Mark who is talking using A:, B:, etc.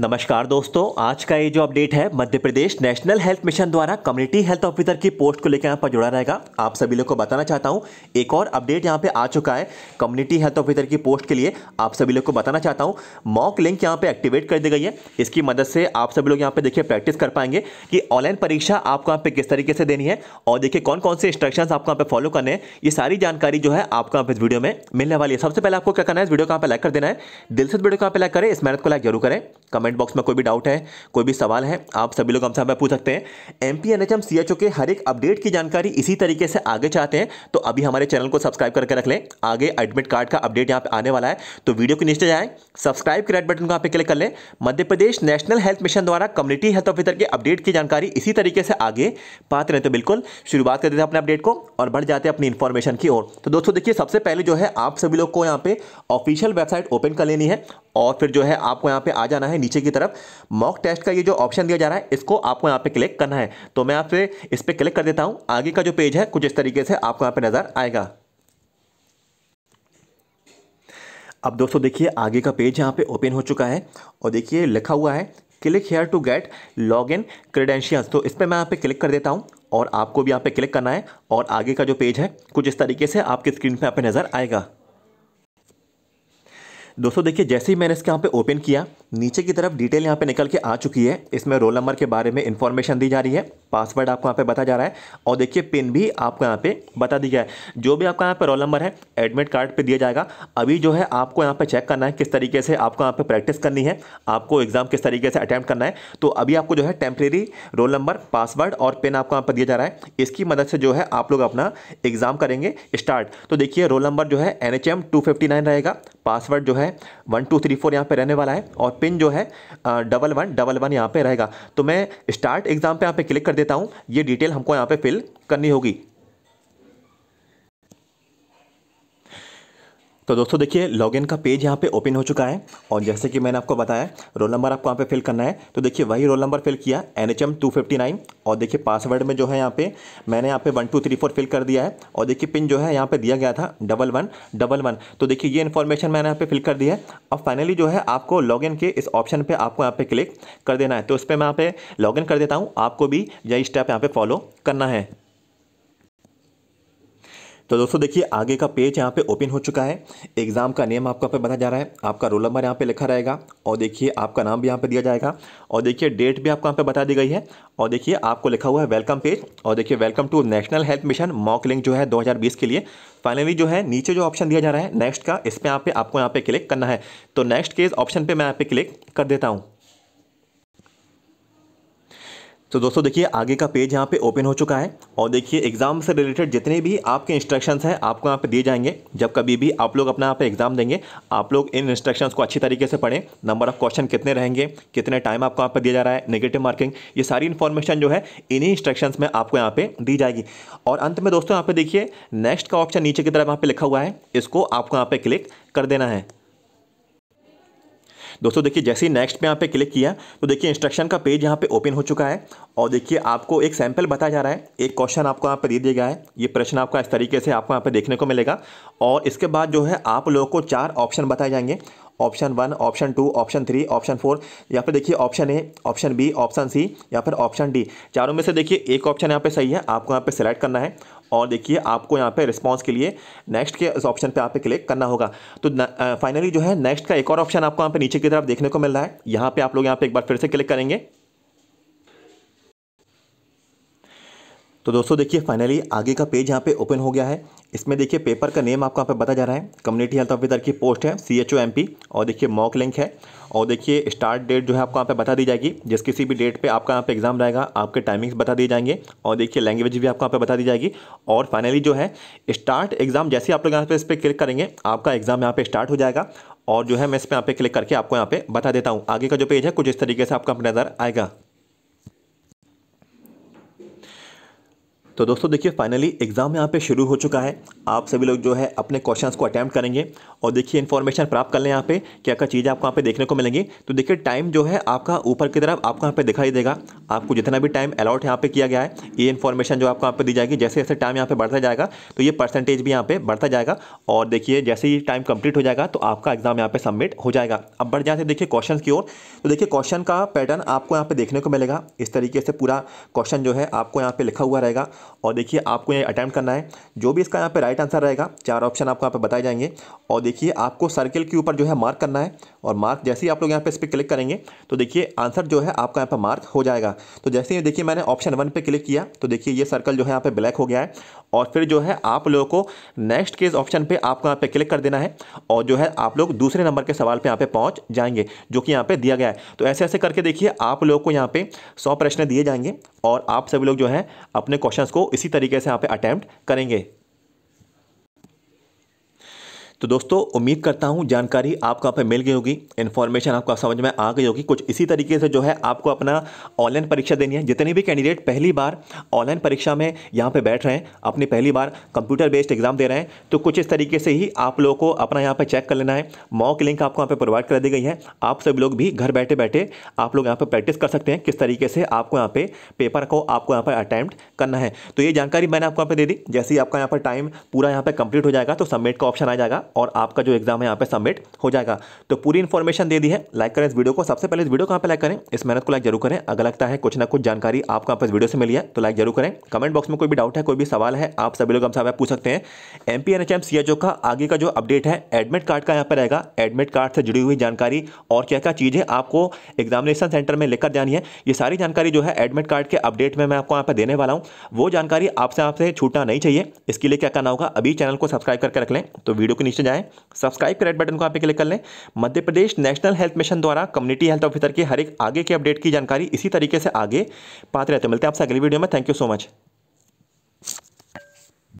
A: नमस्कार दोस्तों आज का ये जो अपडेट है Madhya Pradesh national health mission द्वारा कम्युनिटी हेल्थ ऑफिसर की पोस्ट को लेकर यहाँ पर जुड़ा रहेगा आप सभी लोग को बताना चाहता हूँ एक और अपडेट यहाँ पे आ चुका है कम्युनिटी हेल्थ ऑफिसर की पोस्ट के लिए आप सभी लोग को बताना चाहता हूँ मॉक लिंक यहाँ पे एक्टिवेट कर दी गई है इसकी मदद से आप सभी लोग यहाँ पे देखिए प्रैक्टिस कर पाएंगे कि ऑनलाइन परीक्षा आपको यहाँ पे किस तरीके से देनी है और देखिए कौन कौन से इंस्ट्रक्शन आपको यहाँ पे फॉलो करने हैं ये सारी जानकारी जो है आपको यहाँ पर इस वीडियो में मिलने वाली है सबसे पहले आपको क्या करना है इस वीडियो को यहाँ पर लाइक कर देना है दिल से वीडियो को यहाँ पर लाइक करें इस मेहनत को लाइक जरूर करें कमेंट बॉक्स में कोई भी डाउट है कोई भी सवाल है आप सभी लोग हमसे हमें पूछ सकते हैं M P N H M C H O के हर एक अपडेट की जानकारी इसी तरीके से आगे चाहते हैं तो अभी हमारे चैनल को सब्सक्राइब करके रख लें आगे एडमिट कार्ड का अपडेट यहाँ पे आने वाला है तो वीडियो के नीचे जाएँ सब्सक्राइब के रेड बटन को यहाँ पे क्लिक कर लें Madhya Pradesh national health mission द्वारा कम्युनिटी हेल्थ ऑफिसर के अपडेट की जानकारी इसी तरीके से आगे पाते रहते तो बिल्कुल शुरुआत कर देते हैं अपने अपडेट को और बढ़ जाते हैं अपनी इन्फॉर्मेशन की ओर तो दोस्तों देखिए सबसे पहले जो है आप सभी लोग को यहाँ पे ऑफिशियल वेबसाइट ओपन कर लेनी है और फिर जो है आपको यहाँ पे आ जाना है नीचे की तरफ मॉक टेस्ट का ये जो ऑप्शन दिया जा रहा है इसको आपको यहाँ पे क्लिक करना है तो मैं आपसे इस पर क्लिक कर देता हूँ आगे का जो पेज है कुछ इस तरीके से आपको यहाँ पे नज़र आएगा अब दोस्तों देखिए आगे का पेज यहाँ पे ओपन हो चुका है और देखिए लिखा हुआ है click here to get log in credentials तो इस पर मैं यहाँ पे क्लिक कर देता हूँ और आपको भी यहाँ पे क्लिक करना है और आगे का जो पेज है कुछ इस तरीके से आपके स्क्रीन पे यहाँ पे नज़र आएगा दोस्तों देखिए जैसे ही मैंने इसके यहाँ पे ओपन किया नीचे की तरफ डिटेल यहाँ पे निकल के आ चुकी है इसमें रोल नंबर के बारे में इन्फॉर्मेशन दी जा रही है पासवर्ड आपको यहाँ पे बता जा रहा है और देखिए पिन भी आपको यहाँ पे बता दिया गया है जो भी आपका यहाँ पे रोल नंबर है एडमिट कार्ड पे दिया जाएगा अभी जो है आपको यहाँ पे चेक करना है किस तरीके से आपको यहाँ पे प्रैक्टिस करनी है आपको एग्ज़ाम किस तरीके से अटैम्प्ट करना है तो अभी आपको जो है टेम्प्रेरी रोल नंबर पासवर्ड और पिन आपको यहाँ पर दिया जा रहा है इसकी मदद से जो है आप लोग अपना एग्ज़ाम करेंगे स्टार्ट तो देखिए रोल नंबर जो है एन एच रहेगा पासवर्ड जो है वन टू थ्री फोर यहाँ पर रहने वाला है और पिन जो है डबल वन डबल वन यहाँ पे रहेगा तो मैं स्टार्ट एग्ज़ाम पे यहाँ पे क्लिक कर देता हूँ ये डिटेल हमको यहाँ पे फिल करनी होगी तो दोस्तों देखिए लॉगिन का पेज यहाँ पे ओपन हो चुका है और जैसे कि मैंने आपको बताया रोल नंबर आपको यहाँ पे फिल करना है तो देखिए वही रोल नंबर फिल किया N H M two fifty nine और देखिए पासवर्ड में जो है यहाँ पे मैंने यहाँ पे one two three four fill कर दिया है और देखिए पिन जो है यहाँ पे दिया गया था डबल वन डबल वन तो देखिए ये इन्फॉर्मेशन मैंने यहाँ पे फिल कर दी है अब फाइनली जो है आपको लॉगिन के इस ऑप्शन पर आपको यहाँ पे क्लिक कर देना है तो इस पर मैं यहाँ पे लॉगिन कर देता हूँ आपको भी यही स्टेप यहाँ पे फॉलो करना है तो दोस्तों देखिए आगे का पेज यहाँ पे ओपन हो चुका है एग्ज़ाम का नेम आपको यहाँ पे बताया जा रहा है आपका रोल नंबर यहाँ पे लिखा रहेगा और देखिए आपका नाम भी यहाँ पे दिया जाएगा और देखिए डेट भी आपको यहाँ पे बता दी गई है और देखिए आपको लिखा हुआ है वेलकम पेज और देखिए welcome to national health mission mock link जो है दो के लिए फाइनली जो है नीचे जो ऑप्शन दिया जा रहा है नेक्स्ट का इस पर यहाँ पे आपको यहाँ पे क्लिक करना है तो नेक्स्ट के ऑप्शन पर मैं यहाँ पे क्लिक कर देता हूँ तो दोस्तों देखिए आगे का पेज यहाँ पे ओपन हो चुका है और देखिए एग्ज़ाम से रिलेटेड जितने भी आपके इंस्ट्रक्शंस हैं आपको यहाँ पे दिए जाएंगे जब कभी भी आप लोग अपना यहाँ पे एग्ज़ाम देंगे आप लोग इन इंस्ट्रक्शंस को अच्छी तरीके से पढ़ें नंबर ऑफ क्वेश्चन कितने रहेंगे कितने टाइम आपको यहाँ पर दिया जा रहा है नेगेटिव मार्किंग ये सारी इन्फॉर्मेशन जो है इन्हीं इंस्ट्रक्शन में आपको यहाँ पर दी जाएगी और अंत में दोस्तों यहाँ पर देखिए नेक्स्ट का ऑप्शन नीचे की तरफ यहाँ पर लिखा हुआ है इसको आपको यहाँ पर क्लिक कर देना है दोस्तों देखिए जैसे ही नेक्स्ट पे यहाँ पे क्लिक किया तो देखिए इंस्ट्रक्शन का पेज यहाँ पे ओपन हो चुका है और देखिए आपको एक सैंपल बताया जा रहा है एक क्वेश्चन आपको यहाँ पे दे दिया गया है ये प्रश्न आपका इस तरीके से आपको यहाँ पे देखने को मिलेगा और इसके बाद जो है आप लोगों को चार ऑप्शन बताए जाएंगे option one option two option three option four यहाँ पे देखिए option A option B option C या फिर ऑप्शन डी चारों में से देखिए एक ऑप्शन यहाँ पे सही है आपको यहाँ पे सिलेक्ट करना है और देखिए आपको यहाँ पे रिस्पॉन्स के लिए नेक्स्ट के इस ऑप्शन पे आप पे क्लिक करना होगा तो फाइनली जो है नेक्स्ट का एक और ऑप्शन आपको यहाँ पे नीचे की तरफ देखने को मिल रहा है यहाँ पे आप लोग यहाँ पे एक बार फिर से क्लिक करेंगे तो दोस्तों देखिए फाइनली आगे का पेज यहाँ पे ओपन हो गया है इसमें देखिए पेपर का नेम आपको यहाँ पे बताया जा रहा है कम्युनिटी हेल्थ ऑफिसर की पोस्ट है C H O M P और देखिए मॉक लिंक है और देखिए स्टार्ट डेट जो है आपको यहाँ पे बता दी जाएगी जिस किसी भी डेट पे आपका यहाँ पे एग्जाम रहेगा आपके टाइमिंग्स बता दिए जाएंगे और देखिए लैंग्वेज भी आपको यहाँ पे बता दी जाएगी और फाइनली जो है स्टार्ट एग्जाम जैसे ही आप लोग यहाँ पे इस पर क्लिक करेंगे आपका एग्जाम यहाँ पे स्टार्ट हो जाएगा और जो है मैं इस पर यहाँ पे क्लिक करके आपको यहाँ पे बता देता हूँ आगे का जो पेज है कुछ इस तरीके से आपका नज़र आएगा तो दोस्तों देखिए फाइनली एग्ज़ाम यहाँ पे शुरू हो चुका है आप सभी लोग जो है अपने क्वेश्चंस को अटैम्प्ट करेंगे और देखिए इन्फॉर्मेशन प्राप्त कर लें यहाँ पे क्या क्या चीज़ें आपको यहाँ पे देखने को मिलेंगी तो देखिए टाइम जो है आपका ऊपर की तरफ आपको यहाँ पे दिखाई देगा आपको जितना भी टाइम अलाउट यहाँ पे किया गया है ये इन्फॉर्मेशन जो आपको यहाँ पे दी जाएगी जैसे जैसे टाइम यहाँ पे बढ़ता जाएगा तो ये परसेंटेज भी यहाँ पे बढ़ता जाएगा और देखिए जैसे ही टाइम कंप्लीट हो जाएगा तो आपका एग्ज़ाम यहाँ पे सबमिट हो जाएगा अब बढ़ जाते देखिए क्वेश्चन की ओर तो देखिए क्वेश्चन का पैटर्न आपको यहाँ पे देखने को मिलेगा इस तरीके से पूरा क्वेश्चन जो है आपको यहाँ पे लिखा हुआ रहेगा और देखिए आपको ये अटैम्प्ट करना है जो भी इसका यहाँ पे राइट आंसर रहेगा चार ऑप्शन आपको यहाँ पे बताए जाएंगे और देखिए आपको सर्किल के ऊपर जो है मार्क करना है और मार्क जैसे ही आप लोग यहाँ पे इस पर क्लिक करेंगे तो देखिए आंसर जो है आपका यहाँ पर मार्क हो जाएगा तो जैसे ही देखिए मैंने ऑप्शन वन पर क्लिक किया तो देखिए ये सर्कल जो है यहाँ पर ब्लैक हो गया है और फिर जो है आप लोगों को नेक्स्ट के ऑप्शन पर आपको यहाँ पर क्लिक कर देना है और जो है आप लोग दूसरे नंबर के सवाल पर यहाँ पर पहुँच जाएंगे जो कि यहाँ पर दिया गया है तो ऐसे ऐसे करके देखिए आप लोगों को यहाँ पर सौ प्रश्न दिए जाएंगे और आप सभी लोग जो है अपने क्वेश्चन को इसी तरीके से यहाँ पे अटैम्प्ट करेंगे तो दोस्तों उम्मीद करता हूँ जानकारी आपको आप मिल गई होगी इन्फॉर्मेशन आपको समझ में आ गई होगी कुछ इसी तरीके से जो है आपको अपना ऑनलाइन परीक्षा देनी है जितने भी कैंडिडेट पहली बार ऑनलाइन परीक्षा में यहाँ पे बैठ रहे हैं अपनी पहली बार कंप्यूटर बेस्ड एग्जाम दे रहे हैं तो कुछ इस तरीके से ही आप लोगों को अपना यहाँ पर चेक कर लेना है मॉक लिंक आपको यहाँ पर प्रोवाइड कर दी गई है आप सब लोग भी घर बैठे बैठे आप लोग यहाँ पर प्रैक्टिस कर सकते हैं किस तरीके से आपको यहाँ पर पेपर को आपको यहाँ पर अटैम्प्ट करना है तो ये जानकारी मैंने आपको यहाँ पर दे दी जैसे ही आपका यहाँ पर टाइम पूरा यहाँ पर कंप्लीट हो जाएगा तो सबमिट का ऑप्शन आ जाएगा और आपका जो एग्जाम है यहाँ पे सबमिट हो जाएगा तो पूरी इन्फॉर्मेशन दे दी है लाइक करें इस वीडियो को सबसे पहले इस वीडियो कहाँ पे लाइक करें इस मेहनत को लाइक जरूर करें अगर लगता है कुछ ना कुछ जानकारी आपको यहाँ पर इस वीडियो से मिली है तो लाइक जरूर करें कमेंट बॉक्स में कोई भी डाउट है कोई भी सवाल है आप सभी लोग हम सब पूछ सकते हैं M P N H M C H O का आगे का जो अपडेट है एडमिट कार्ड का यहाँ पर रहेगा एडमिट कार्ड से जुड़ी हुई जानकारी और क्या क्या चीज़ें आपको एग्जामिनेशन सेंटर में लेकर जानी है ये सारी जानकारी जो है एडमिट कार्ड के अपडेट में मैं आपको यहाँ पर देने वाला हूँ वो जानकारी आपसे आपसे छूटना नहीं चाहिए इसके लिए क्या करना होगा अभी चैनल को सब्सक्राइब करके रख लें तो वीडियो के नीचे नीचे जाएँ सब्सक्राइब के रेड बटन को आप क्लिक कर लें Madhya Pradesh national health mission द्वारा कम्युनिटी हेल्थ ऑफिसर के हर एक आगे के अपडेट की जानकारी इसी तरीके से आगे पाते रहते मिलते हैं आपसे अगली वीडियो में थैंक यू सो मच